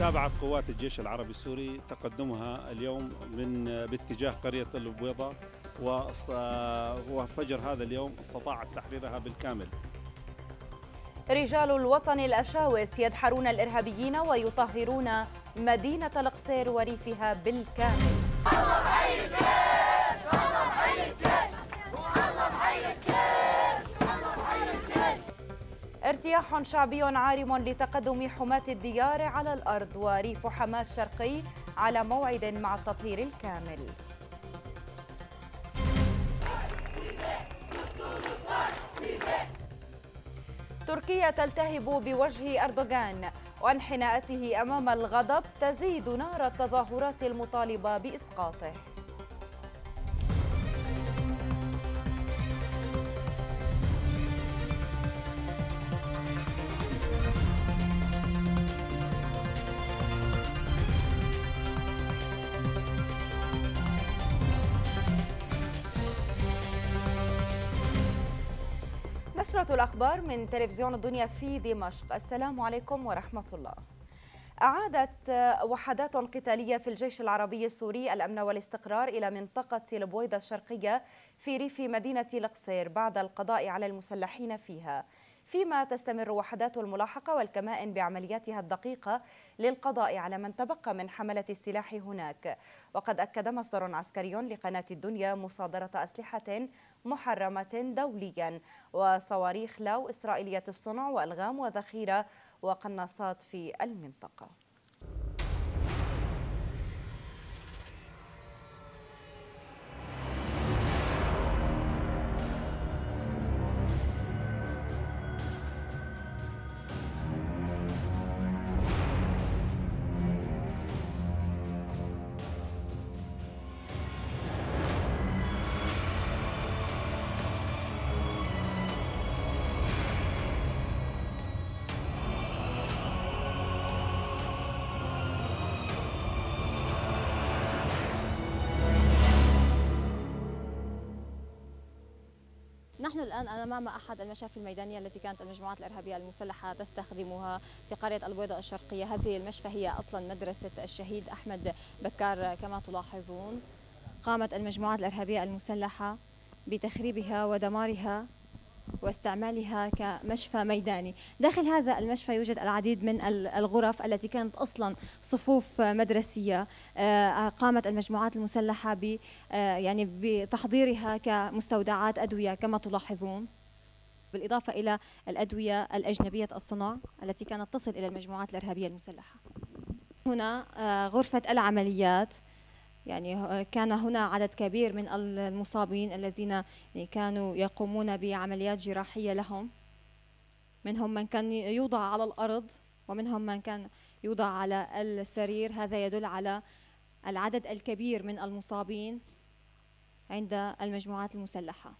تابعت قوات الجيش العربي السوري تقدمها اليوم من باتجاه قرية البويضة وفجر هذا اليوم استطاعت تحريرها بالكامل رجال الوطن الأشاوس يدحرون الإرهابيين ويطهرون مدينة القصير وريفها بالكامل اجتياح شعبي عارم لتقدم حماة الديار على الأرض وريف حماة الشرقي على موعد مع التطهير الكامل تركيا تلتهب بوجه أردوغان وانحناءته أمام الغضب تزيد نار التظاهرات المطالبة بإسقاطه الأخبار من تلفزيون الدنيا في دمشق السلام عليكم ورحمة الله أعادت وحدات قتالية في الجيش العربي السوري الأمن والاستقرار إلى منطقة البويضة الشرقية في ريف مدينة القصير بعد القضاء على المسلحين فيها فيما تستمر وحدات الملاحقة والكمائن بعملياتها الدقيقة للقضاء على من تبقى من حملة السلاح هناك وقد أكد مصدر عسكري لقناة الدنيا مصادرة أسلحة محرمة دوليا وصواريخ لو إسرائيلية الصنع وألغام وذخيرة وقناصات في المنطقة نحن الآن أمام أحد المشافي الميدانية التي كانت المجموعات الإرهابية المسلحة تستخدمها في قرية البيضاء الشرقية هذه المشفى هي أصلا مدرسة الشهيد أحمد بكار كما تلاحظون قامت المجموعات الإرهابية المسلحة بتخريبها ودمارها واستعمالها كمشفى ميداني داخل هذا المشفى يوجد العديد من الغرف التي كانت أصلا صفوف مدرسية آه، قامت المجموعات المسلحة ب آه، يعني بتحضيرها كمستودعات أدوية كما تلاحظون بالإضافة إلى الأدوية الأجنبية الصنع التي كانت تصل إلى المجموعات الإرهابية المسلحة هنا آه، غرفة العمليات يعني كان هنا عدد كبير من المصابين الذين يعني كانوا يقومون بعمليات جراحية لهم منهم من كان يوضع على الأرض ومنهم من كان يوضع على السرير هذا يدل على العدد الكبير من المصابين عند المجموعات المسلحة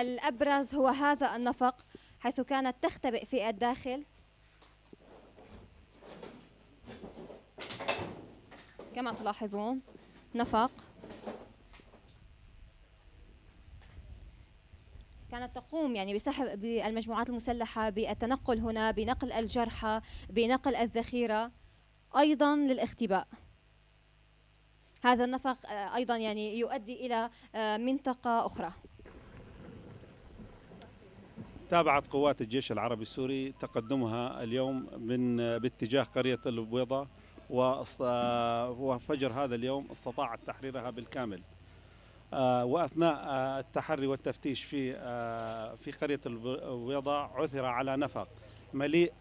الأبرز هو هذا النفق حيث كانت تختبئ في الداخل كما تلاحظون نفق كانت تقوم يعني بسحب بالمجموعات المسلحة بالتنقل هنا بنقل الجرحى بنقل الذخيرة أيضا للاختباء هذا النفق أيضا يعني يؤدي إلى منطقة أخرى تابعت قوات الجيش العربي السوري تقدمها اليوم من باتجاه قرية البويضة وفجر آه، هذا اليوم استطاعت تحريرها بالكامل آه، واثناء آه، التحري والتفتيش في في قريه البيضاء عثر على نفق مليء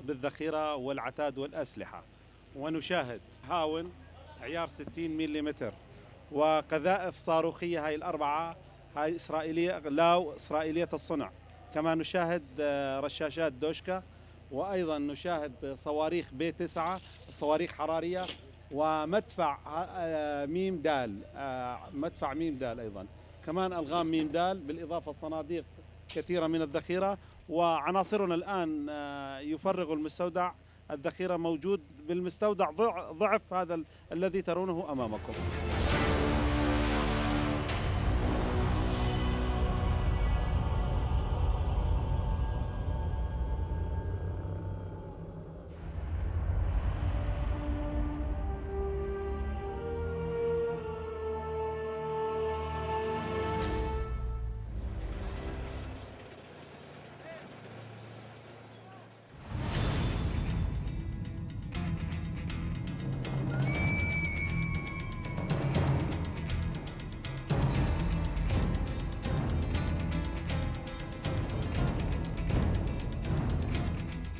بالذخيره والعتاد والاسلحه ونشاهد هاون عيار 60 ملم وقذائف صاروخيه هاي الاربعه هاي اسرائيليه لاو اسرائيليه الصنع كما نشاهد رشاشات دوشكا وايضا نشاهد صواريخ بي 9 صواريخ حراريه ومدفع آه، ميم دال آه، مدفع ميم دال ايضا كمان الغام ميم دال بالاضافه صناديق كثيره من الذخيره وعناصرنا الان آه، يفرغ المستودع الذخيره موجود بالمستودع ضعف هذا الذي ترونه امامكم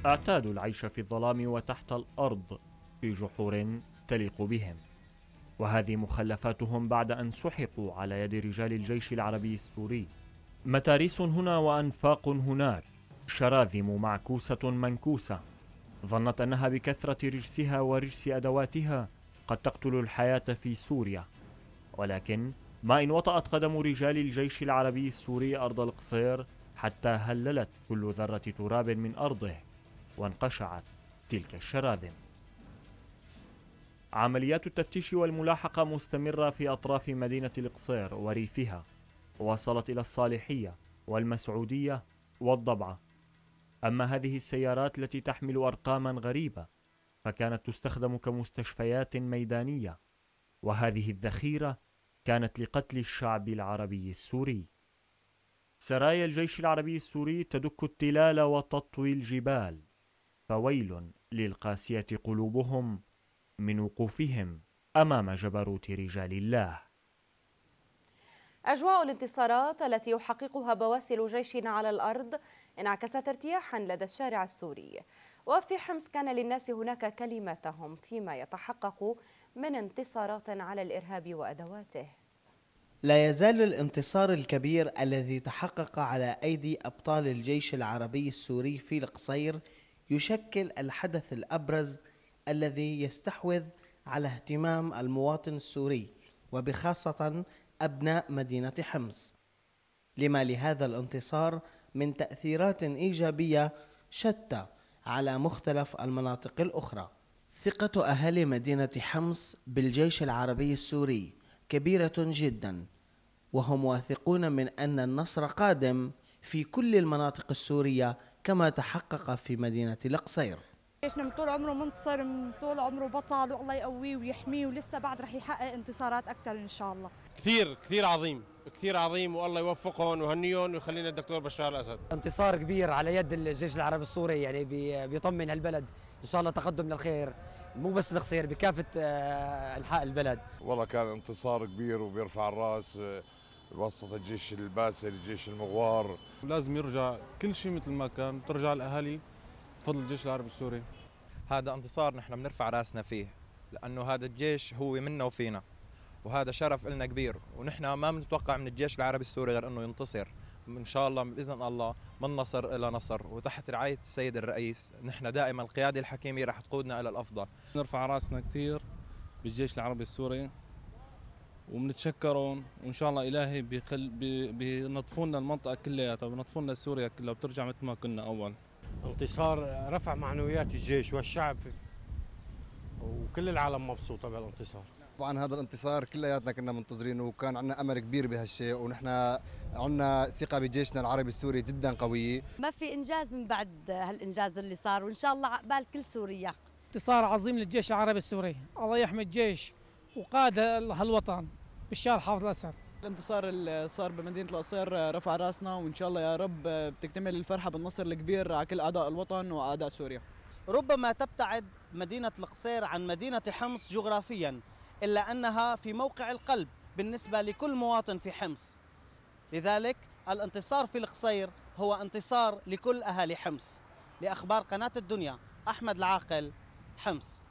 اعتادوا العيش في الظلام وتحت الارض في جحور تليق بهم وهذه مخلفاتهم بعد ان سحقوا على يد رجال الجيش العربي السوري متاريس هنا وانفاق هناك شراذم معكوسه منكوسه ظنت انها بكثره رجسها ورجس ادواتها قد تقتل الحياه في سوريا ولكن ما ان وطأت قدم رجال الجيش العربي السوري ارض القصير حتى هللت كل ذره تراب من ارضه وانقشعت تلك الشراذم عمليات التفتيش والملاحقة مستمرة في أطراف مدينة القصير وريفها وصلت إلى الصالحية والمسعودية والضبعة أما هذه السيارات التي تحمل أرقاما غريبة فكانت تستخدم كمستشفيات ميدانية وهذه الذخيرة كانت لقتل الشعب العربي السوري سرايا الجيش العربي السوري تدك التلال وتطوي الجبال فويل للقاسية قلوبهم من وقوفهم أمام جبروت رجال الله أجواء الانتصارات التي يحققها بواسل جيشنا على الأرض انعكست ارتياحا لدى الشارع السوري وفي حمص كان للناس هناك كلمتهم فيما يتحقق من انتصارات على الإرهاب وأدواته لا يزال الانتصار الكبير الذي تحقق على أيدي أبطال الجيش العربي السوري في القصير يشكل الحدث الابرز الذي يستحوذ على اهتمام المواطن السوري وبخاصه ابناء مدينه حمص لما لهذا الانتصار من تاثيرات ايجابيه شتى على مختلف المناطق الاخرى ثقه اهالي مدينه حمص بالجيش العربي السوري كبيره جدا وهم واثقون من ان النصر قادم في كل المناطق السوريه كما تحقق في مدينة القصير جيشنا من طول عمره منتصر من طول عمره بطل والله يقويه ويحميه ولسه بعد رح يحقق انتصارات اكثر ان شاء الله كثير كثير عظيم كثير عظيم والله يوفقهم وهنيهم ويخلينا الدكتور بشار الاسد انتصار كبير على يد الجيش العربي السوري يعني بيطمن هالبلد ان شاء الله تقدم للخير مو بس القصير بكافه انحاء آه، البلد والله كان انتصار كبير وبيرفع الراس آه، وسط الجيش الباسل الجيش المغوار لازم يرجع كل شيء مثل ما كان ترجع الاهالي بفضل الجيش العربي السوري هذا انتصار نحن بنرفع راسنا فيه لانه هذا الجيش هو منا وفينا وهذا شرف إلنا كبير ونحن ما بنتوقع من الجيش العربي السوري غير انه ينتصر ان شاء الله باذن الله من نصر الى نصر وتحت رعايه السيد الرئيس نحن دائما القياده الحكيمه رح تقودنا الى الافضل نرفع راسنا كثير بالجيش العربي السوري وبنتشكرهم وان شاء الله الهي بيخل بينظفوا لنا المنطقه كلياتها بينظفوا لنا سوريا كلها بترجع مثل ما كنا اول انتصار رفع معنويات الجيش والشعب وكل العالم مبسوطه بهالانتصار طبعا هذا الانتصار كلياتنا كنا منتظرينه وكان عندنا امل كبير بهالشيء ونحن عندنا ثقه بجيشنا العربي السوري جدا قويه ما في انجاز من بعد هالانجاز اللي صار وان شاء الله عقبال كل سوريا انتصار عظيم للجيش العربي السوري الله يحمي الجيش وقاد هالوطن بالشارع حافظ الاسد الانتصار اللي صار بمدينه القصير آه، رفع راسنا وان شاء الله يا رب آه، بتكتمل الفرحه بالنصر الكبير على كل اعداء الوطن واعداء سوريا ربما تبتعد مدينه القصير عن مدينه حمص جغرافيا الا انها في موقع القلب بالنسبه لكل مواطن في حمص لذلك الانتصار في القصير هو انتصار لكل اهالي حمص لاخبار قناه الدنيا احمد العاقل حمص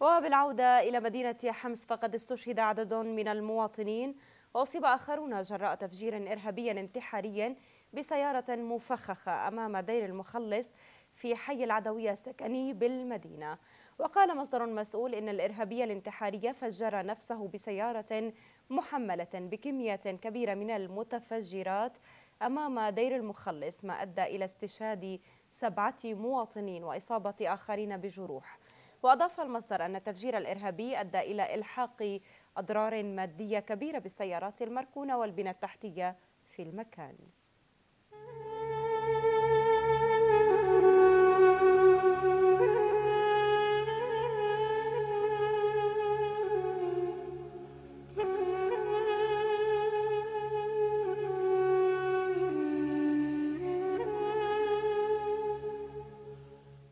وبالعودة إلى مدينة حمص فقد استشهد عدد من المواطنين وأصيب آخرون جراء تفجير إرهابي انتحاري بسيارة مفخخة أمام دير المخلص في حي العدوية السكني بالمدينة وقال مصدر مسؤول إن الإرهابي الانتحاري فجر نفسه بسيارة محملة بكمية كبيرة من المتفجرات أمام دير المخلص ما أدى إلى استشهاد سبعة مواطنين وإصابة آخرين بجروح وأضاف المصدر أن التفجير الإرهابي أدى إلى إلحاق أضرار مادية كبيرة بالسيارات المركونة والبنى التحتية في المكان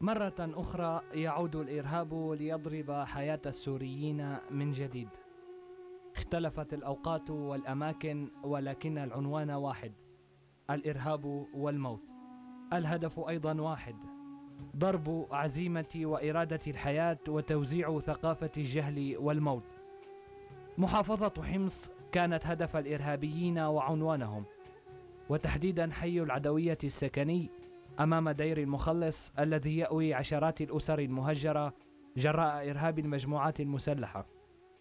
مرة أخرى يعود الإرهاب ليضرب حياة السوريين من جديد. اختلفت الأوقات والأماكن ولكن العنوان واحد. الإرهاب والموت. الهدف أيضا واحد. ضرب عزيمة وإرادة الحياة وتوزيع ثقافة الجهل والموت. محافظة حمص كانت هدف الإرهابيين وعنوانهم. وتحديدا حي العدوية السكني أمام دير المخلص الذي يأوي عشرات الأسر المهجرة جراء إرهاب المجموعات المسلحة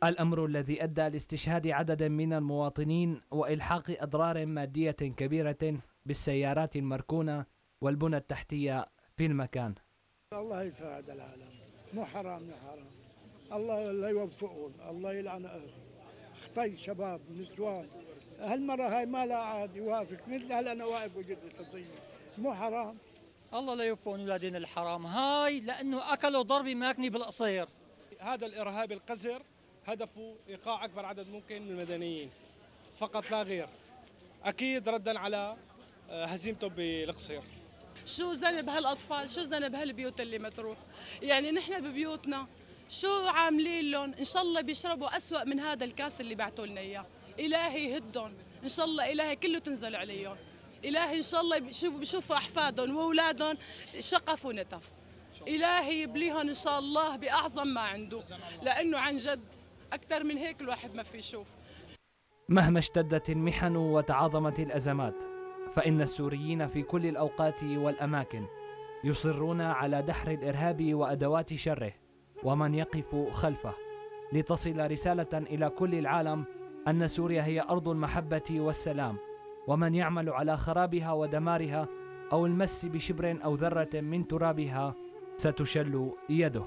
الأمر الذي أدى لاستشهاد عدد من المواطنين وإلحاق أضرار مادية كبيرة بالسيارات المركونة والبنى التحتية في المكان الله يساعد العالم مو حرام حرام الله لا يوفقهم الله يلعن أختي شباب نسوان هالمرة هاي ما لا عاد يوافق مثل هلا أنا واقف وجد مو حرام الله لا يوفقون اولادنا الحرام هاي لانه اكلوا ضربه ماكنه بالقصير هذا الارهاب القذر هدفه ايقاع اكبر عدد ممكن من المدنيين فقط لا غير اكيد ردا على آه، هزيمته بالقصير شو ذنب هالاطفال شو ذنب هالبيوت اللي متروح يعني نحن ببيوتنا شو عاملين لهم ان شاء الله بيشربوا أسوأ من هذا الكاس اللي بعتوا لنا اياه الهي هدهم ان شاء الله الهي كله تنزل عليهم إلهي إن شاء الله بيشوفوا أحفادهم وأولادهم شقف ونتف إلهي يبليهم إن شاء الله بأعظم ما عنده لأنه عن جد أكثر من هيك الواحد ما في يشوف مهما اشتدت المحن وتعاظمت الأزمات فإن السوريين في كل الأوقات والأماكن يصرون على دحر الإرهاب وأدوات شره ومن يقف خلفه لتصل رسالة إلى كل العالم أن سوريا هي أرض المحبة والسلام ومن يعمل على خرابها ودمارها أو المس بشبر أو ذرة من ترابها ستشل يده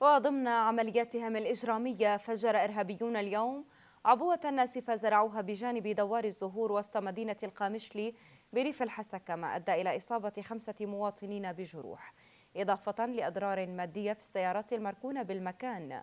وضمن عملياتهم الإجرامية فجر إرهابيون اليوم عبوة ناسفة زرعوها بجانب دوار الزهور وسط مدينة القامشلي بريف الحسكة ما أدى إلى إصابة خمسة مواطنين بجروح إضافة لأضرار مادية في السيارات المركونة بالمكان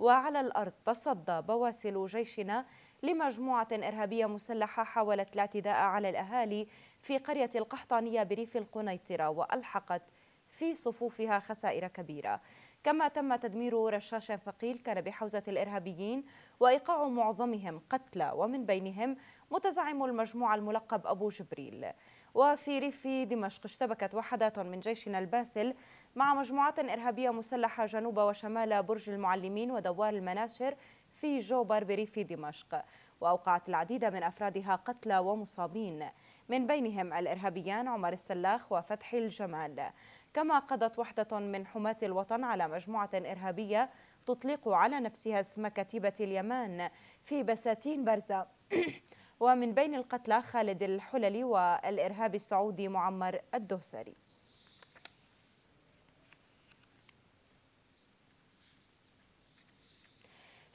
وعلى الأرض تصدى بواسل جيشنا لمجموعة إرهابية مسلحة حاولت الاعتداء على الأهالي في قرية القحطانية بريف القنيطرة وألحقت في صفوفها خسائر كبيرة كما تم تدمير رشاش ثقيل كان بحوزة الإرهابيين وإيقاع معظمهم قتلى ومن بينهم متزعم المجموعة الملقب أبو جبريل وفي ريف دمشق اشتبكت وحدات من جيشنا الباسل مع مجموعات إرهابية مسلحة جنوب وشمال برج المعلمين ودوار المناشر في جوبر بريف دمشق وأوقعت العديد من أفرادها قتلى ومصابين من بينهم الإرهابيان عمر السلاخ وفتحي الجمال كما قضت وحدة من حماة الوطن على مجموعة إرهابية تطلق على نفسها اسم كتيبة اليمان في بساتين برزة ومن بين القتلى خالد الحللي والإرهابي السعودي معمر الدوسري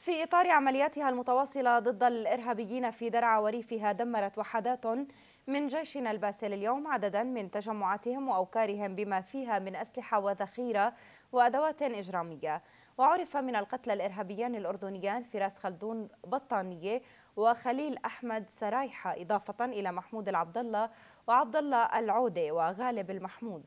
في إطار عملياتها المتواصلة ضد الإرهابيين في درعا وريفها دمرت وحدات من جيشنا الباسل اليوم عددا من تجمعاتهم وأوكارهم بما فيها من أسلحة وذخيرة وأدوات إجرامية وعرف من القتلى الإرهابيان الأردنيان فراس خلدون بطانية وخليل أحمد سرايحة إضافة إلى محمود العبدالله وعبد الله العودة وغالب المحمود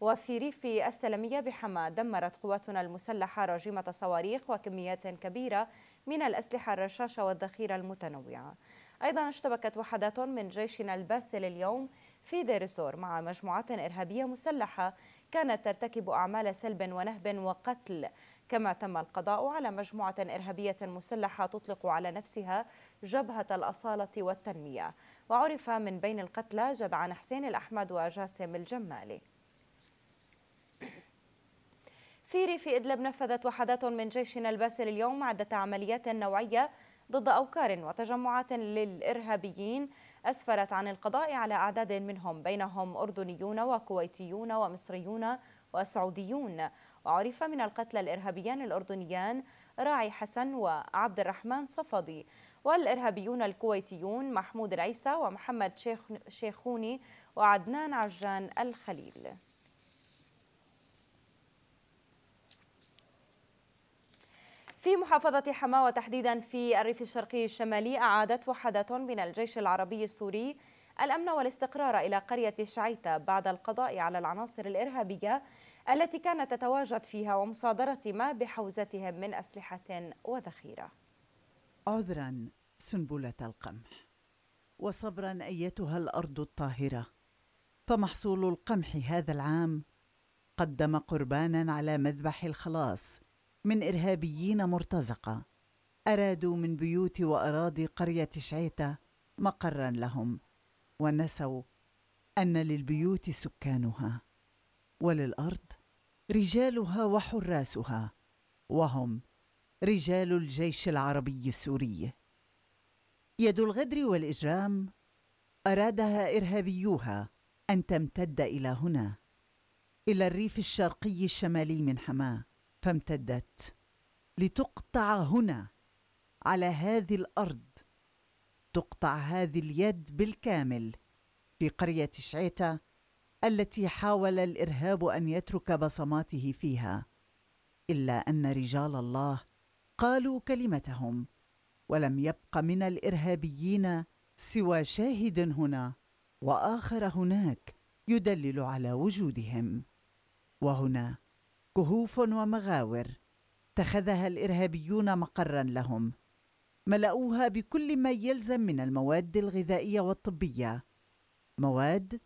وفي ريف السلمية بحما دمرت قواتنا المسلحة راجمة صواريخ وكميات كبيرة من الأسلحة الرشاشة والذخيرة المتنوعة أيضا اشتبكت وحدات من جيشنا الباسل اليوم في ديرسور مع مجموعات إرهابية مسلحة كانت ترتكب أعمال سلب ونهب وقتل كما تم القضاء على مجموعة إرهابية مسلحة تطلق على نفسها جبهة الأصالة والتنمية وعرف من بين القتلى جدعان حسين الأحمد وجاسم الجمالي في ريف إدلب نفذت وحدات من جيشنا الباسل اليوم عدة عمليات نوعية ضد أوكار وتجمعات للإرهابيين أسفرت عن القضاء على أعداد منهم بينهم أردنيون وكويتيون ومصريون وسعوديون وعرف من القتلى الإرهابيان الأردنيان راعي حسن وعبد الرحمن صفدي والإرهابيون الكويتيون محمود العيسى ومحمد شيخ شيخوني وعدنان عجان الخليل في محافظة حماة وتحديدا في الريف الشرقي الشمالي أعادت وحدة من الجيش العربي السوري الأمن والاستقرار إلى قرية شعيتة بعد القضاء على العناصر الإرهابية التي كانت تتواجد فيها ومصادرة ما بحوزتهم من أسلحة وذخيرة عذرا سنبلة القمح وصبرا أيتها الأرض الطاهرة فمحصول القمح هذا العام قدم قربانا على مذبح الخلاص من إرهابيين مرتزقة أرادوا من بيوت وأراضي قرية شعيتة مقرا لهم ونسوا أن للبيوت سكانها وللأرض رجالها وحراسها وهم رجال الجيش العربي السوري يد الغدر والإجرام أرادها إرهابيوها أن تمتد إلى هنا إلى الريف الشرقي الشمالي من حماه فامتدت لتقطع هنا على هذه الارض تقطع هذه اليد بالكامل في قريه شعيته التي حاول الارهاب ان يترك بصماته فيها الا ان رجال الله قالوا كلمتهم ولم يبق من الارهابيين سوى شاهد هنا واخر هناك يدلل على وجودهم وهنا كهوف ومغاور اتخذها الارهابيون مقرا لهم ملأوها بكل ما يلزم من المواد الغذائيه والطبيه مواد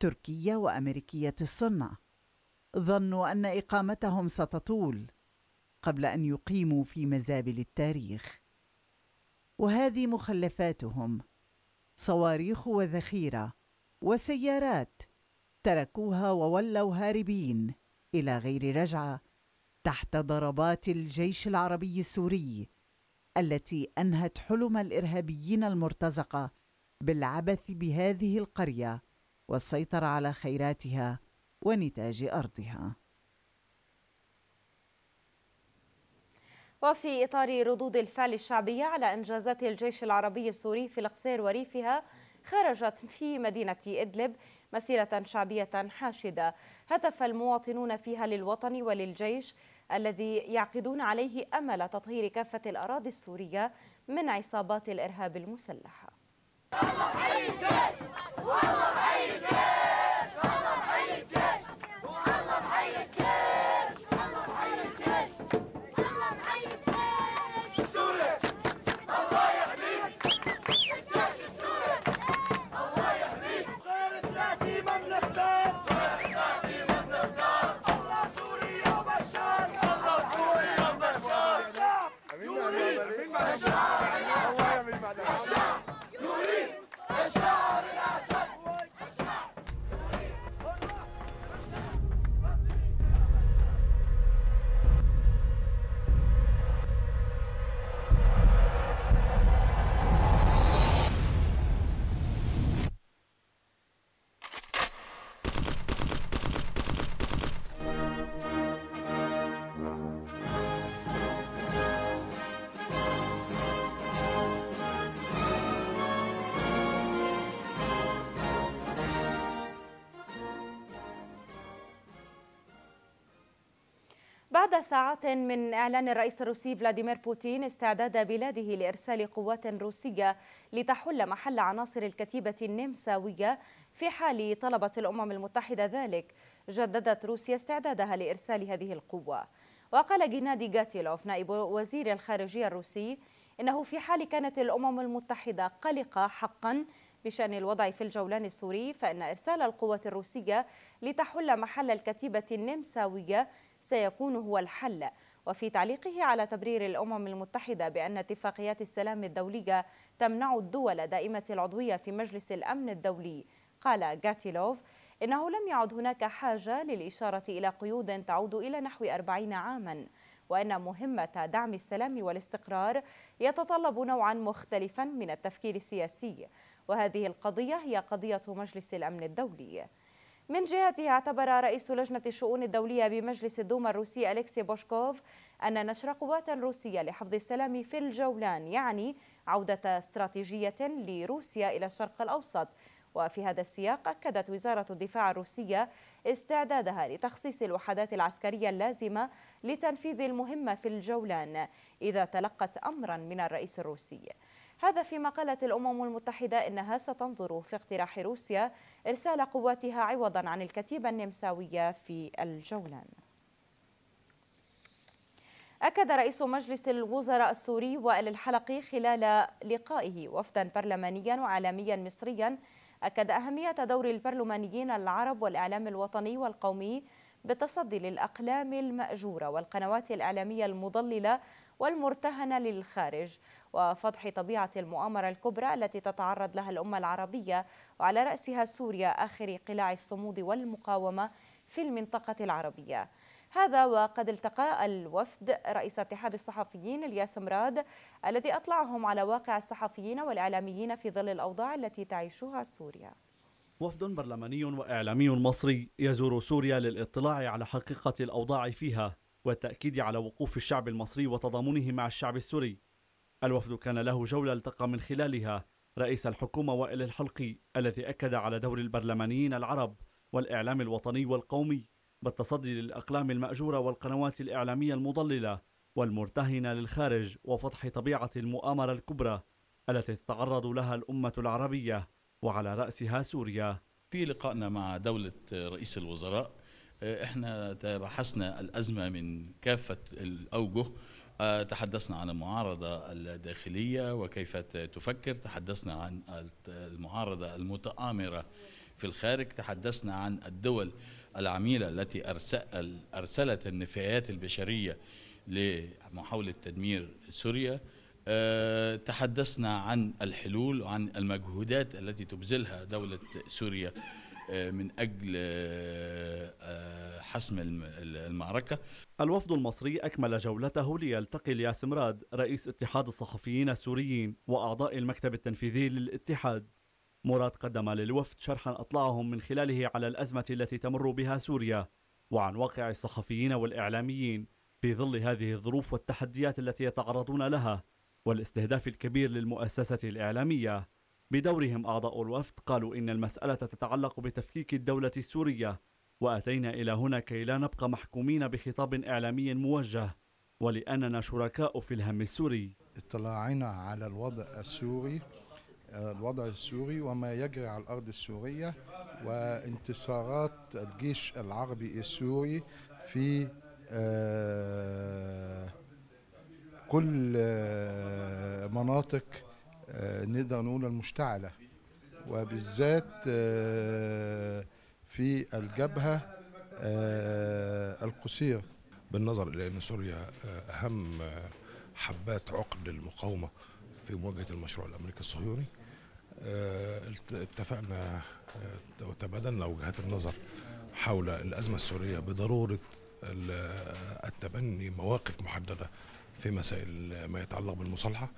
تركيه وامريكيه الصنع ظنوا ان اقامتهم ستطول قبل ان يقيموا في مزابل التاريخ وهذه مخلفاتهم صواريخ وذخيره وسيارات تركوها وولوا هاربين الى غير رجعه تحت ضربات الجيش العربي السوري التي انهت حلم الارهابيين المرتزقه بالعبث بهذه القريه والسيطره على خيراتها ونتاج ارضها وفي إطار ردود الفعل الشعبية على إنجازات الجيش العربي السوري في القصير وريفها خرجت في مدينة إدلب مسيرة شعبية حاشدة هتف المواطنون فيها للوطن وللجيش الذي يعقدون عليه أمل تطهير كافة الأراضي السورية من عصابات الإرهاب المسلحة والله حي الجيش والله حي الجيش بعد ساعات من إعلان الرئيس الروسي فلاديمير بوتين استعداد بلاده لإرسال قوات روسية لتحل محل عناصر الكتيبة النمساوية في حال طلبت الأمم المتحدة ذلك جددت روسيا استعدادها لإرسال هذه القوة وقال جنادي جاتيلوف نائب وزير الخارجية الروسي إنه في حال كانت الأمم المتحدة قلقة حقاً بشأن الوضع في الجولان السوري فإن إرسال القوة الروسية لتحل محل الكتيبة النمساوية سيكون هو الحل وفي تعليقه على تبرير الأمم المتحدة بأن اتفاقيات السلام الدولية تمنع الدول دائمة العضوية في مجلس الأمن الدولي قال جاتيلوف إنه لم يعد هناك حاجة للإشارة إلى قيود تعود إلى نحو أربعين عاماً وأن مهمة دعم السلام والاستقرار يتطلب نوعا مختلفا من التفكير السياسي وهذه القضية هي قضية مجلس الأمن الدولي من جهته اعتبر رئيس لجنة الشؤون الدولية بمجلس الدوما الروسي أليكسي بوشكوف أن نشر قوات روسية لحفظ السلام في الجولان يعني عودة استراتيجية لروسيا إلى الشرق الأوسط وفي هذا السياق أكدت وزارة الدفاع الروسية استعدادها لتخصيص الوحدات العسكرية اللازمة لتنفيذ المهمة في الجولان إذا تلقت أمرا من الرئيس الروسي هذا فيما قالت الأمم المتحدة إنها ستنظر في اقتراح روسيا إرسال قواتها عوضا عن الكتيبة النمساوية في الجولان أكد رئيس مجلس الوزراء السوري وائل الحلقي خلال لقائه وفدا برلمانيا وعالميا مصريا أكد أهمية دور البرلمانيين العرب والإعلام الوطني والقومي بالتصدي للأقلام المأجورة والقنوات الإعلامية المضللة والمرتهنة للخارج وفضح طبيعة المؤامرة الكبرى التي تتعرض لها الأمة العربية وعلى رأسها سوريا آخر قلاع الصمود والمقاومة في المنطقة العربية هذا وقد التقى الوفد رئيس اتحاد الصحفيين الياس مراد الذي أطلعهم على واقع الصحفيين والإعلاميين في ظل الأوضاع التي تعيشها سوريا وفد برلماني وإعلامي مصري يزور سوريا للاطلاع على حقيقة الأوضاع فيها والتأكيد على وقوف الشعب المصري وتضامنه مع الشعب السوري الوفد كان له جولة التقى من خلالها رئيس الحكومة وائل الحلقي الذي أكد على دور البرلمانيين العرب والإعلام الوطني والقومي بالتصدي للأقلام المأجورة والقنوات الإعلامية المضللة والمرتهنة للخارج وفضح طبيعة المؤامرة الكبرى التي تتعرض لها الأمة العربية وعلى رأسها سوريا في لقائنا مع دولة رئيس الوزراء آه، احنا تبحثنا الازمه من كافه الاوجه آه، تحدثنا عن المعارضة الداخلية وكيف تفكر تحدثنا عن المعارضة المتآمرة في الخارج تحدثنا عن الدول العميلة التي أرسلت النفايات البشرية لمحاولة تدمير سوريا آه، تحدثنا عن الحلول وعن المجهودات التي تبذلها دولة سوريا آه، من أجل آه، آه، حسم المعركة الوفد المصري أكمل جولته ليلتقي الياس مراد رئيس اتحاد الصحفيين السوريين وأعضاء المكتب التنفيذي للاتحاد مراد قدم للوفد شرحا أطلعهم من خلاله على الأزمة التي تمر بها سوريا وعن واقع الصحفيين والإعلاميين في ظل هذه الظروف والتحديات التي يتعرضون لها والاستهداف الكبير للمؤسسة الإعلامية بدورهم أعضاء الوفد قالوا إن المسألة تتعلق بتفكيك الدولة السورية وأتينا إلى هنا كي لا نبقى محكومين بخطاب إعلامي موجه ولأننا شركاء في الهم السوري اطلاعنا على الوضع السوري آه، الوضع السوري وما يجري على الأرض السورية وانتصارات الجيش العربي السوري في آه، كل آه، مناطق آه، نقدر نقول المشتعلة وبالذات آه، في الجبهة آه، القصير بالنظر إلى أن سوريا أهم حبات عقد المقاومة في مواجهة المشروع الأمريكي الصهيوني اتفقنا وتبادلنا وجهات النظر حول الأزمة السورية بضرورة التبني مواقف محددة في مسائل ما يتعلق بالمصالحة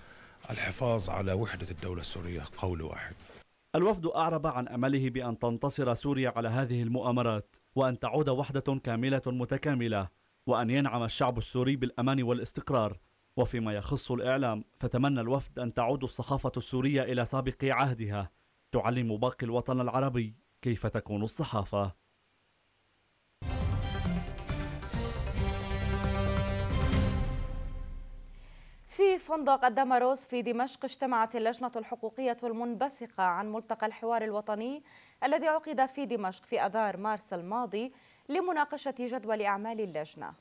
الحفاظ على وحدة الدولة السورية قول واحد الوفد أعرب عن أمله بأن تنتصر سوريا على هذه المؤامرات وأن تعود وحدة كاملة متكاملة وأن ينعم الشعب السوري بالأمان والاستقرار وفيما يخص الإعلام فتمنى الوفد أن تعود الصحافة السورية إلى سابق عهدها تعلم باقي الوطن العربي كيف تكون الصحافة في فندق الدمروس في دمشق اجتمعت اللجنة الحقوقية المنبثقة عن ملتقى الحوار الوطني الذي عقد في دمشق في أذار مارس الماضي لمناقشة جدول أعمال اللجنة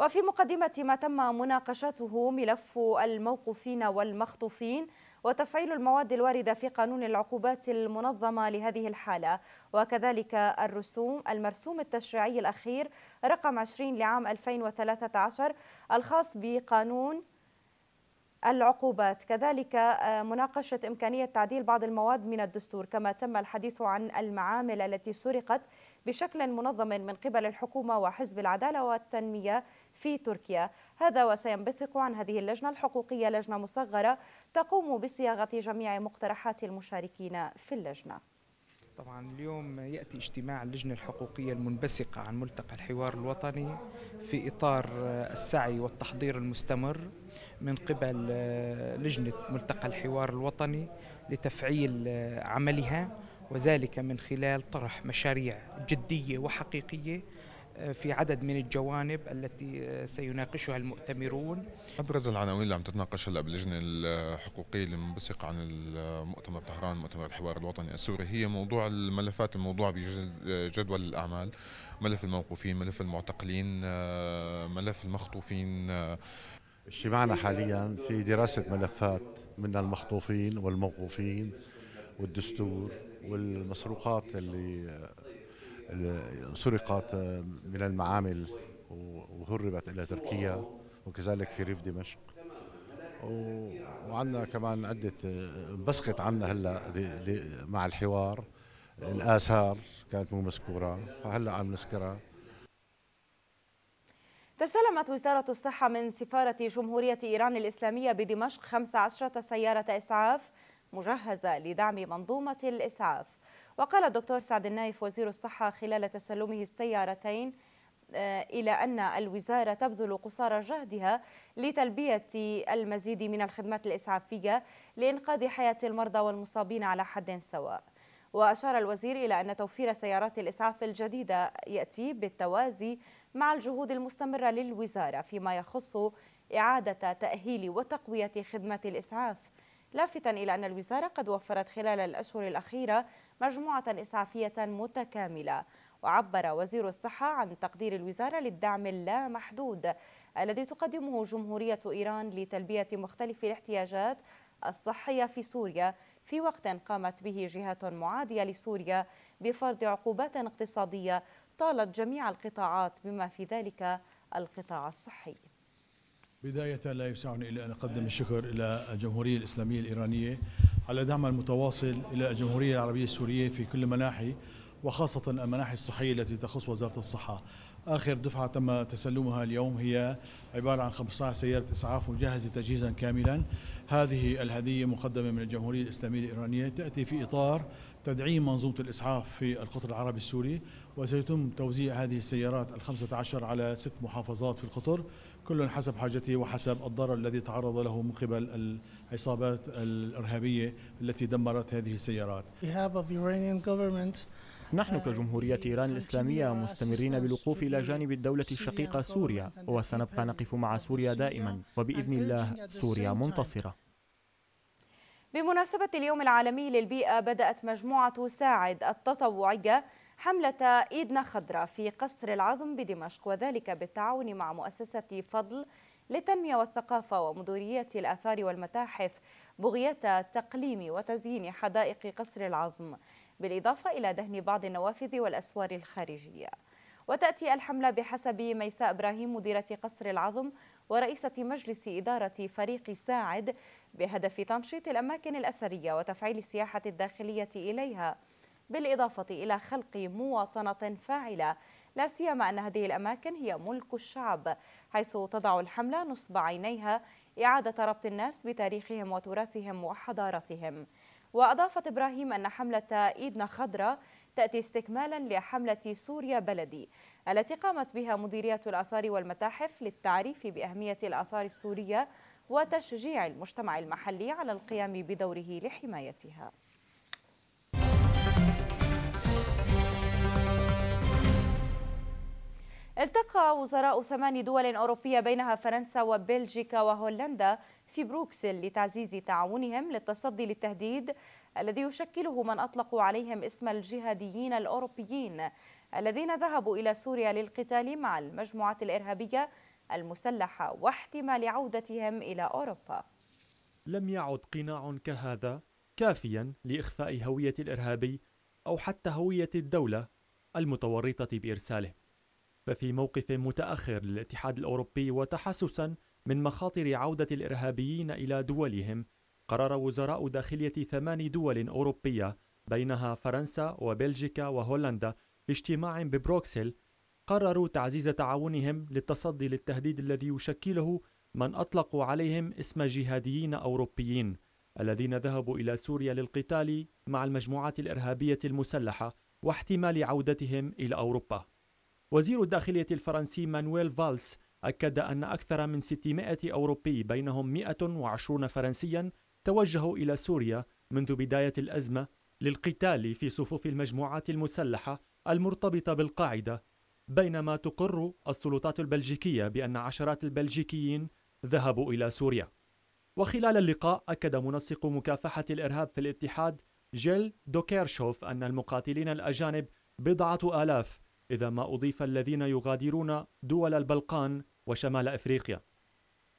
وفي مقدمة ما تم مناقشته ملف الموقوفين والمخطوفين وتفعيل المواد الواردة في قانون العقوبات المنظمة لهذه الحالة وكذلك الرسوم المرسوم التشريعي الأخير رقم 20 لعام 2013 الخاص بقانون العقوبات كذلك آه، مناقشة إمكانية تعديل بعض المواد من الدستور كما تم الحديث عن المعامل التي سرقت بشكل منظم من قبل الحكومة وحزب العدالة والتنمية في تركيا هذا وسينبثق عن هذه اللجنة الحقوقية لجنة مصغرة تقوم بصياغة جميع مقترحات المشاركين في اللجنة طبعا اليوم ياتي اجتماع اللجنه الحقوقيه المنبثقه عن ملتقى الحوار الوطني في اطار السعي والتحضير المستمر من قبل لجنه ملتقى الحوار الوطني لتفعيل عملها وذلك من خلال طرح مشاريع جدية وحقيقية آه، في عدد من الجوانب التي آه، سيناقشها المؤتمرون أبرز العناوين اللي عم تتناقش هلا باللجنة الحقوقية اللي عن المؤتمر طهران مؤتمر الحوار الوطني السوري هي موضوع الملفات الموضوع بجدول الأعمال ملف الموقوفين ملف المعتقلين آه، ملف المخطوفين اجتماعنا حاليا في دراسة ملفات من المخطوفين والموقوفين والدستور والمسروقات اللي, اللي سرقت من المعامل وهربت إلى تركيا وكذلك في ريف دمشق وعندنا كمان عدة بسقط عنا هلا مع الحوار الآثار كانت مو مذكورة فهلا عم نذكرها تسلمت وزارة الصحة من سفارة جمهورية إيران الإسلامية بدمشق 15 سيارة إسعاف مجهزة لدعم منظومة الإسعاف وقال الدكتور سعد النايف وزير الصحة خلال تسلمه السيارتين آه، إلى أن الوزارة تبذل قصارى جهدها لتلبية المزيد من الخدمات الإسعافية لإنقاذ حياة المرضى والمصابين على حد سواء وأشار الوزير إلى أن توفير سيارات الإسعاف الجديدة يأتي بالتوازي مع الجهود المستمرة للوزارة فيما يخص إعادة تأهيل وتقوية خدمة الإسعاف لافتا إلى أن الوزارة قد وفرت خلال الأشهر الأخيرة مجموعة إسعافية متكاملة وعبر وزير الصحة عن تقدير الوزارة للدعم اللامحدود الذي تقدمه جمهورية إيران لتلبية مختلف الاحتياجات الصحية في سوريا في وقت قامت به جهات معادية لسوريا بفرض عقوبات اقتصادية طالت جميع القطاعات بما في ذلك القطاع الصحي بداية لا يسعني إلا أن أقدم الشكر إلى الجمهورية الإسلامية الإيرانية على دعمها المتواصل إلى الجمهورية العربية السورية في كل مناحي وخاصة المناحي الصحية التي تخص وزارة الصحة آخر دفعة تم تسلمها اليوم هي عبارة عن 15 سيارة إسعاف مجهزة تجهيزا كاملا هذه الهدية مقدمة من الجمهورية الإسلامية الإيرانية تأتي في إطار تدعيم منظومة الإسعاف في القطر العربي السوري وسيتم توزيع هذه السيارات ال 15 على ست محافظات في القطر كل حسب حاجته وحسب الضرر الذي تعرض له من قبل العصابات الإرهابية التي دمرت هذه السيارات نحن uh, كجمهورية إيران الإسلامية مستمرين بالوقوف إلى جانب الدولة الشقيقة سوريا وسنبقى نقف مع سوريا دائما وبإذن الله سوريا منتصرة بمناسبة اليوم العالمي للبيئة بدأت مجموعة ساعد التطوعية حملة إيدنا خضراء في قصر العظم بدمشق وذلك بالتعاون مع مؤسسة فضل للتنمية والثقافة ومديرية الآثار والمتاحف بغية تقليم وتزيين حدائق قصر العظم بالإضافة إلى دهن بعض النوافذ والأسوار الخارجية وتأتي الحملة بحسب ميساء إبراهيم مديرة قصر العظم ورئيسة مجلس إدارة فريق ساعد بهدف تنشيط الأماكن الأثرية وتفعيل السياحة الداخلية إليها بالإضافة إلى خلق مواطنة فاعلة لا سيما أن هذه الأماكن هي ملك الشعب حيث تضع الحملة نصب عينيها إعادة ربط الناس بتاريخهم وتراثهم وحضارتهم وأضافت إبراهيم أن حملة إيدنا خضرة تأتي استكمالا لحملة سوريا بلدي التي قامت بها مديرية الآثار والمتاحف للتعريف بأهمية الآثار السورية وتشجيع المجتمع المحلي على القيام بدوره لحمايتها التقى وزراء ثمان دول أوروبية بينها فرنسا وبلجيكا وهولندا في بروكسل لتعزيز تعاونهم للتصدي للتهديد الذي يشكله من أطلقوا عليهم اسم الجهاديين الأوروبيين الذين ذهبوا إلى سوريا للقتال مع المجموعات الإرهابية المسلحة واحتمال عودتهم إلى أوروبا لم يعد قناع كهذا كافيا لإخفاء هوية الإرهابي أو حتى هوية الدولة المتورطة بإرساله في موقف متأخر للاتحاد الأوروبي وتحسسا من مخاطر عودة الإرهابيين إلى دولهم قرر وزراء داخلية ثمان دول أوروبية بينها فرنسا وبلجيكا وهولندا في اجتماع ببروكسل قرروا تعزيز تعاونهم للتصدي للتهديد الذي يشكله من أطلقوا عليهم اسم جهاديين أوروبيين الذين ذهبوا إلى سوريا للقتال مع المجموعات الإرهابية المسلحة واحتمال عودتهم إلى أوروبا وزير الداخلية الفرنسي مانويل فالس أكد أن أكثر من 600 أوروبي بينهم 120 فرنسيا توجهوا إلى سوريا منذ بداية الأزمة للقتال في صفوف المجموعات المسلحة المرتبطة بالقاعدة بينما تقر السلطات البلجيكية بأن عشرات البلجيكيين ذهبوا إلى سوريا وخلال اللقاء أكد منسق مكافحة الإرهاب في الاتحاد جيل دوكيرشوف أن المقاتلين الأجانب بضعة آلاف إذا ما أضيف الذين يغادرون دول البلقان وشمال أفريقيا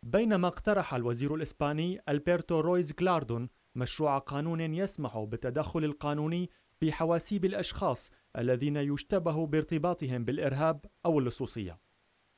بينما اقترح الوزير الإسباني ألبرتو رويز كلاردون مشروع قانون يسمح بالتدخل القانوني في حواسيب الأشخاص الذين يشتبه بارتباطهم بالإرهاب أو اللصوصية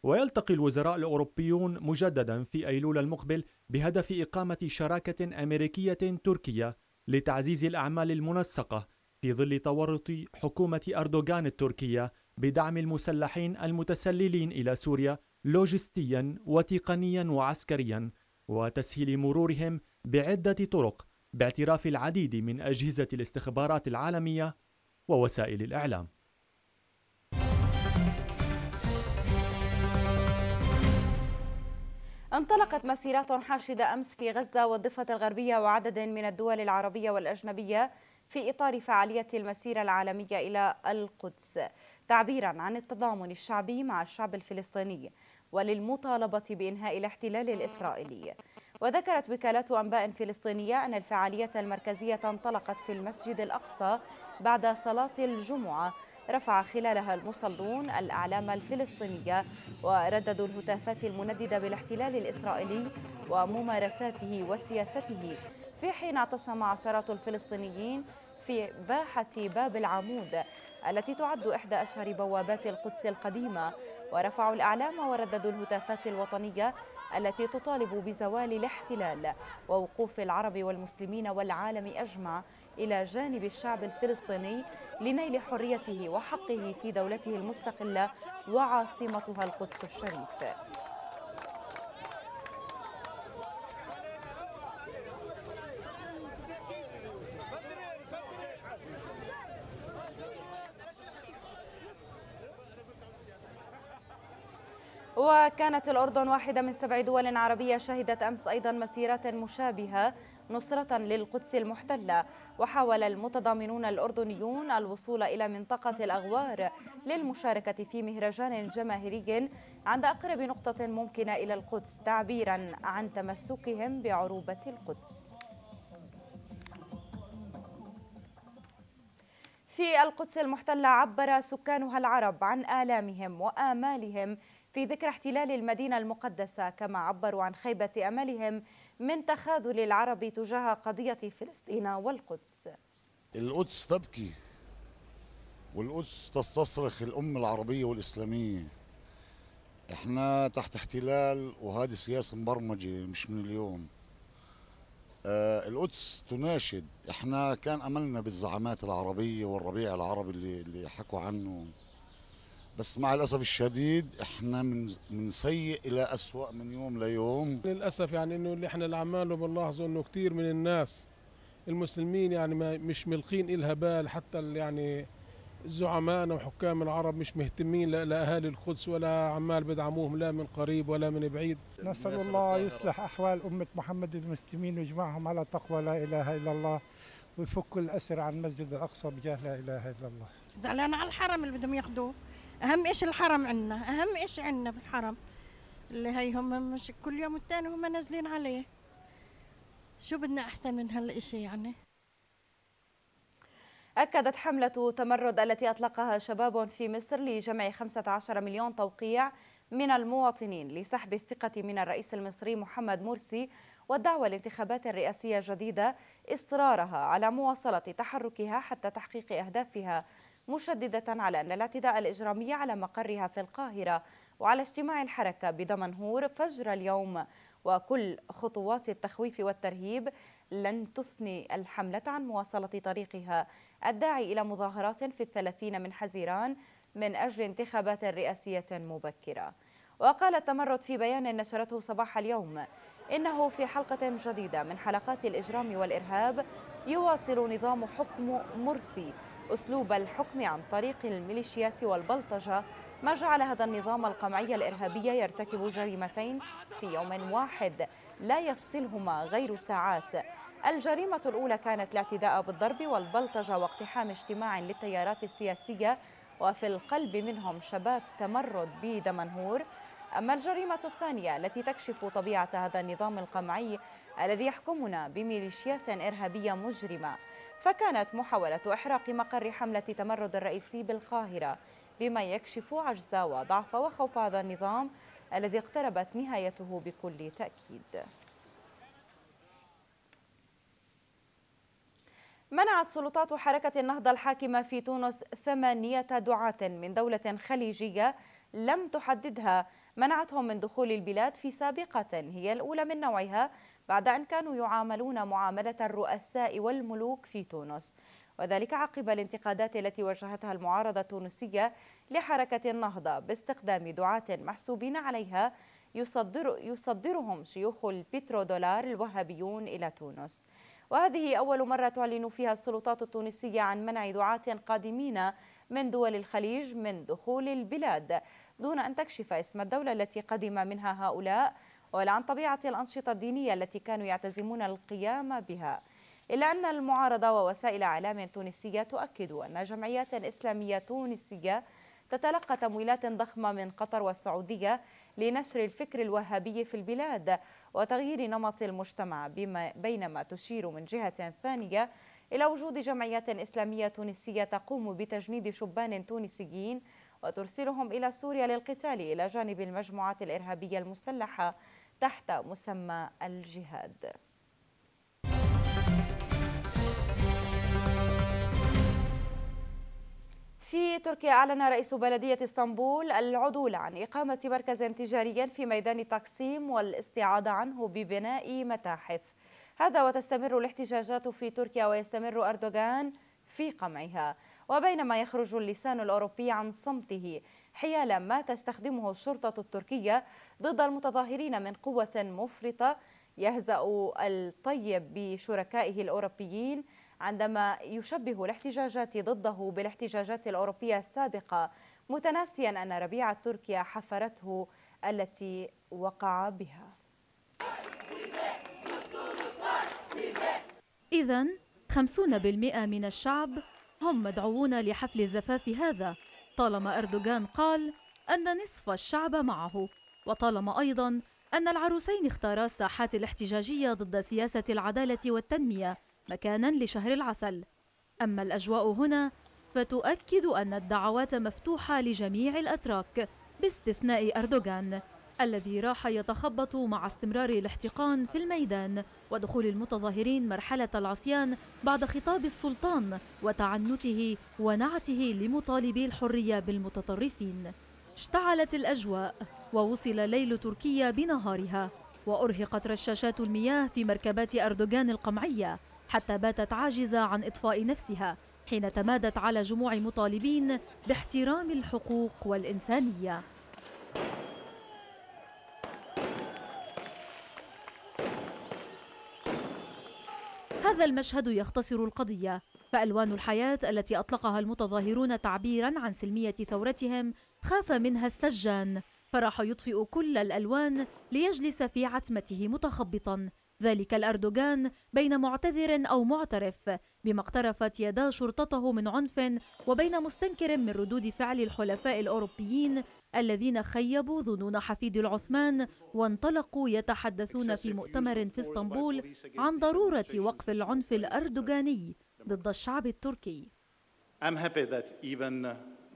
ويلتقي الوزراء الأوروبيون مجددا في أيلول المقبل بهدف إقامة شراكة أمريكية تركية لتعزيز الأعمال المنسقة في ظل تورط حكومة أردوغان التركية بدعم المسلحين المتسللين إلى سوريا لوجستيا وتقنيا وعسكريا وتسهيل مرورهم بعدة طرق باعتراف العديد من أجهزة الاستخبارات العالمية ووسائل الإعلام انطلقت مسيرات حاشدة أمس في غزة والضفة الغربية وعدد من الدول العربية والأجنبية في إطار فعالية المسيرة العالمية إلى القدس تعبيرا عن التضامن الشعبي مع الشعب الفلسطيني وللمطالبة بإنهاء الاحتلال الإسرائيلي وذكرت وكالة أنباء فلسطينية أن الفعالية المركزية انطلقت في المسجد الأقصى بعد صلاة الجمعة رفع خلالها المصلون الأعلام الفلسطينية ورددوا الهتافات المنددة بالاحتلال الإسرائيلي وممارساته وسياسته في حين اعتصم عشرات الفلسطينيين في باحة باب العمود التي تعد إحدى أشهر بوابات القدس القديمة ورفعوا الأعلام ورددوا الهتافات الوطنية التي تطالب بزوال الاحتلال ووقوف العرب والمسلمين والعالم أجمع إلى جانب الشعب الفلسطيني لنيل حريته وحقه في دولته المستقلة وعاصمتها القدس الشريف وكانت الأردن واحدة من سبع دول عربية شهدت أمس أيضا مسيرات مشابهة نصرة للقدس المحتلة وحاول المتضامنون الأردنيون الوصول إلى منطقة الأغوار للمشاركة في مهرجان جماهيري عند أقرب نقطة ممكنة إلى القدس تعبيرا عن تمسكهم بعروبة القدس في القدس المحتلة عبر سكانها العرب عن آلامهم وآمالهم في ذكرى احتلال المدينة المقدسة كما عبروا عن خيبة أملهم من تخاذل العرب تجاه قضية فلسطين والقدس القدس تبكي والقدس تستصرخ الأم العربية والإسلامية احنا تحت احتلال وهذه سياسة مبرمجة مش من اليوم آه، القدس تناشد احنا كان املنا بالزعامات العربيه والربيع العربي اللي, اللي حكوا عنه بس مع الاسف الشديد احنا من من سيء الى اسوء من يوم ليوم للاسف يعني انه اللي احنا اللي عماله بنلاحظه انه كثير من الناس المسلمين يعني ما مش ملقين إلها بال حتى يعني زعمائنا وحكام العرب مش مهتمين لا لاهالي القدس ولا عمال بدعموهم لا من قريب ولا من بعيد نسال الله يصلح احوال امه محمد المسلمين ويجمعهم على تقوى لا اله الا الله ويفك الاسر عن مسجد الاقصى بجاه لا اله الا الله زعلان على الحرم اللي بدهم ياخذوه اهم ايش الحرم عندنا اهم ايش عندنا بالحرم اللي هي هم مش كل يوم الثاني هم نازلين عليه شو بدنا احسن من هالشيء يعني أكدت حملة تمرد التي أطلقها شباب في مصر لجمع 15 مليون توقيع من المواطنين لسحب الثقة من الرئيس المصري محمد مرسي والدعوة لانتخابات رئاسية جديدة إصرارها على مواصلة تحركها حتى تحقيق أهدافها مشددة على أن الاعتداء الإجرامي على مقرها في القاهرة وعلى اجتماع الحركة بدمنهور فجر اليوم وكل خطوات التخويف والترهيب لن تثني الحملة عن مواصلة طريقها الداعي إلى مظاهرات في الثلاثين من حزيران من أجل انتخابات رئاسية مبكرة وقال التمرد في بيان نشرته صباح اليوم إنه في حلقة جديدة من حلقات الإجرام والإرهاب يواصل نظام حكم مرسي أسلوب الحكم عن طريق الميليشيات والبلطجة ما جعل هذا النظام القمعي الإرهابي يرتكب جريمتين في يوم واحد لا يفصلهما غير ساعات الجريمة الأولى كانت الاعتداء بالضرب والبلطجة واقتحام اجتماع للتيارات السياسية وفي القلب منهم شباب تمرد بدمنهور أما الجريمة الثانية التي تكشف طبيعة هذا النظام القمعي الذي يحكمنا بميليشيات إرهابية مجرمة فكانت محاولة إحراق مقر حملة تمرد الرئيسي بالقاهرة بما يكشف عجز وضعف وخوف هذا النظام الذي اقتربت نهايته بكل تأكيد منعت سلطات حركة النهضة الحاكمة في تونس ثمانية دعاة من دولة خليجية لم تحددها منعتهم من دخول البلاد في سابقة هي الأولى من نوعها بعد أن كانوا يعاملون معاملة الرؤساء والملوك في تونس وذلك عقب الانتقادات التي وجهتها المعارضة التونسية لحركة النهضة باستخدام دعاة محسوبين عليها يصدر يصدرهم شيوخ البترودولار الوهابيون إلى تونس وهذه أول مرة تعلن فيها السلطات التونسية عن منع دعاة قادمين من دول الخليج من دخول البلاد دون أن تكشف اسم الدولة التي قدم منها هؤلاء ولا عن طبيعة الأنشطة الدينية التي كانوا يعتزمون القيام بها إلا أن المعارضة ووسائل إعلام تونسية تؤكد أن جمعيات إسلامية تونسية تتلقى تمويلات ضخمة من قطر والسعودية لنشر الفكر الوهابي في البلاد وتغيير نمط المجتمع بما بينما تشير من جهة ثانية إلى وجود جمعيات إسلامية تونسية تقوم بتجنيد شبان تونسيين وترسلهم إلى سوريا للقتال إلى جانب المجموعات الإرهابية المسلحة تحت مسمى الجهاد في تركيا أعلن رئيس بلدية اسطنبول العدول عن إقامة مركز تجاري في ميدان تقسيم والاستعاضة عنه ببناء متاحف هذا وتستمر الاحتجاجات في تركيا ويستمر أردوغان في قمعها وبينما يخرج اللسان الأوروبي عن صمته حيال ما تستخدمه الشرطة التركية ضد المتظاهرين من قوة مفرطة يهزأ الطيب بشركائه الأوروبيين عندما يشبه الاحتجاجات ضده بالاحتجاجات الأوروبية السابقة متناسيا أن ربيعة تركيا حفرته التي وقع بها إذا 50% من الشعب هم مدعوون لحفل الزفاف هذا طالما أردوغان قال أن نصف الشعب معه وطالما أيضا أن العروسين اختارا الساحات الاحتجاجية ضد سياسة العدالة والتنمية مكانا لشهر العسل أما الأجواء هنا فتؤكد أن الدعوات مفتوحة لجميع الأتراك باستثناء أردوغان الذي راح يتخبط مع استمرار الاحتقان في الميدان ودخول المتظاهرين مرحلة العصيان بعد خطاب السلطان وتعنته ونعته لمطالبي الحرية بالمتطرفين اشتعلت الأجواء ووصل ليل تركيا بنهارها وأرهقت رشاشات المياه في مركبات أردوغان القمعية حتى باتت عاجزة عن إطفاء نفسها حين تمادت على جموع مطالبين باحترام الحقوق والإنسانية هذا المشهد يختصر القضية فألوان الحياة التي أطلقها المتظاهرون تعبيرا عن سلمية ثورتهم خاف منها السجان فراح يطفئ كل الألوان ليجلس في عتمته متخبطا ذلك الأردوغان بين معتذر أو معترف بما اقترفت يدا شرطته من عنف وبين مستنكر من ردود فعل الحلفاء الأوروبيين الذين خيبوا ظنون حفيد العثمان وانطلقوا يتحدثون في مؤتمر في اسطنبول عن ضرورة وقف العنف الأردوغاني ضد الشعب التركي. I'm happy that even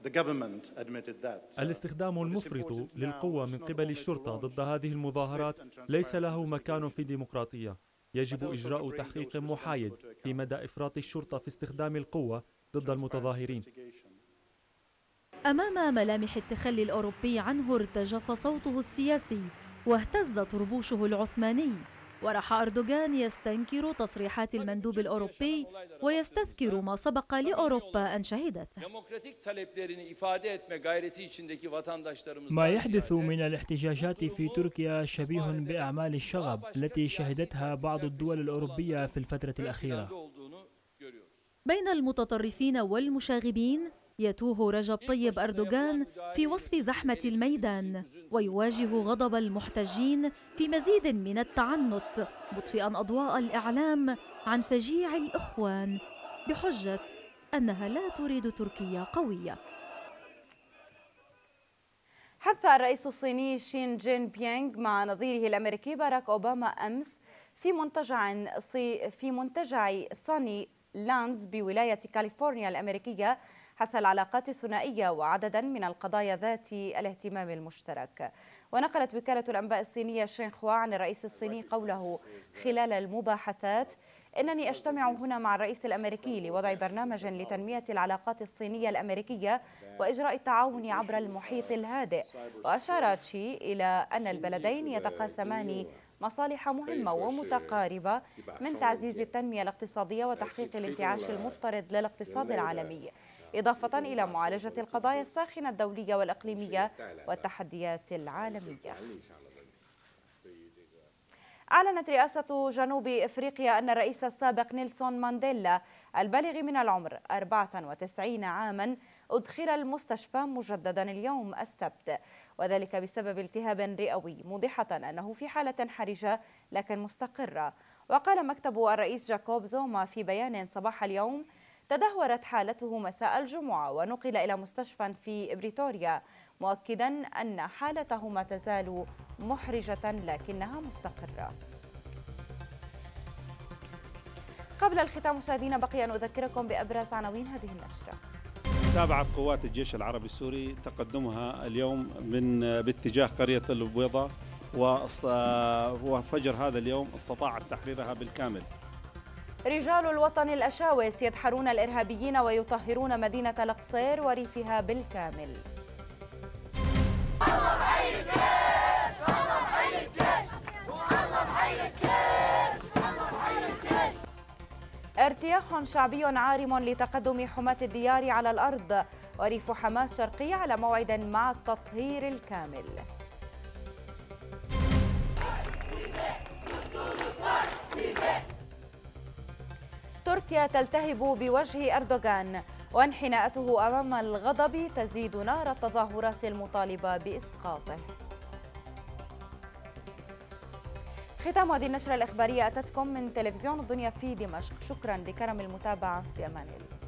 Uh, الاستخدام المفرط للقوة من قبل الشرطة ضد هذه المظاهرات ليس له مكان في الديمقراطية يجب إجراء تحقيق محايد في مدى إفراط الشرطة في استخدام القوة ضد المتظاهرين أمام ملامح التخلي الأوروبي عنه ارتجف صوته السياسي واهتزت ربوشه العثماني ورح أردوغان يستنكر تصريحات المندوب الأوروبي ويستذكر ما سبق لأوروبا أن شهدته ما يحدث من الاحتجاجات في تركيا شبيه بأعمال الشغب التي شهدتها بعض الدول الأوروبية في الفترة الأخيرة بين المتطرفين والمشاغبين يتوه رجب طيب أردوغان في وصف زحمة الميدان ويواجه غضب المحتجين في مزيد من التعنت مطفئا أضواء الإعلام عن فجيع الإخوان بحجة أنها لا تريد تركيا قوية حث الرئيس الصيني شين جين بيانغ مع نظيره الأمريكي باراك أوباما أمس في منتجع في منتجع صاني لاندز بولاية كاليفورنيا الأمريكية حث العلاقات الثنائية وعددا من القضايا ذات الاهتمام المشترك ونقلت وكالة الأنباء الصينية شينخوا عن الرئيس الصيني قوله خلال المباحثات إنني أجتمع هنا مع الرئيس الأمريكي لوضع برنامج لتنمية العلاقات الصينية الأمريكية وإجراء التعاون عبر المحيط الهادئ وأشار تشي إلى أن البلدين يتقاسمان مصالح مهمة ومتقاربة من تعزيز التنمية الاقتصادية وتحقيق الانتعاش المضطرد للاقتصاد العالمي إضافة إلى معالجة القضايا الساخنة الدولية والإقليمية والتحديات العالمية أعلنت رئاسة جنوب إفريقيا أن الرئيس السابق نيلسون مانديلا البالغ من العمر 94 عاما أدخل المستشفى مجددا اليوم السبت وذلك بسبب التهاب رئوي موضحة أنه في حالة حرجة لكن مستقرة وقال مكتب الرئيس جاكوب زوما في بيان صباح اليوم تدهورت حالته مساء الجمعة ونقل إلى مستشفى في بريتوريا مؤكدا أن حالته ما تزال محرجة لكنها مستقرة قبل الختام مشاهدينا بقي أن أذكركم بأبرز عناوين هذه النشرة تابعت قوات الجيش العربي السوري تقدمها اليوم من باتجاه قرية البويضة وفجر هذا اليوم استطاعت تحريرها بالكامل رجال الوطن الأشاوس يدحرون الإرهابيين ويطهرون مدينة القصير وريفها بالكامل الله بحي الجيش الله بحي الجيش الله بحي الجيش الله بحي الجيش ارتياح شعبي عارم لتقدم حماة الديار على الأرض وريف حماة شرقي على موعد مع التطهير الكامل تركيا تلتهب بوجه أردوغان وانحناءته أمام الغضب تزيد نار التظاهرات المطالبة بإسقاطه ختام هذه النشرة الإخبارية أتتكم من تلفزيون الدنيا في دمشق شكرا لكرم المتابعة في أمان الله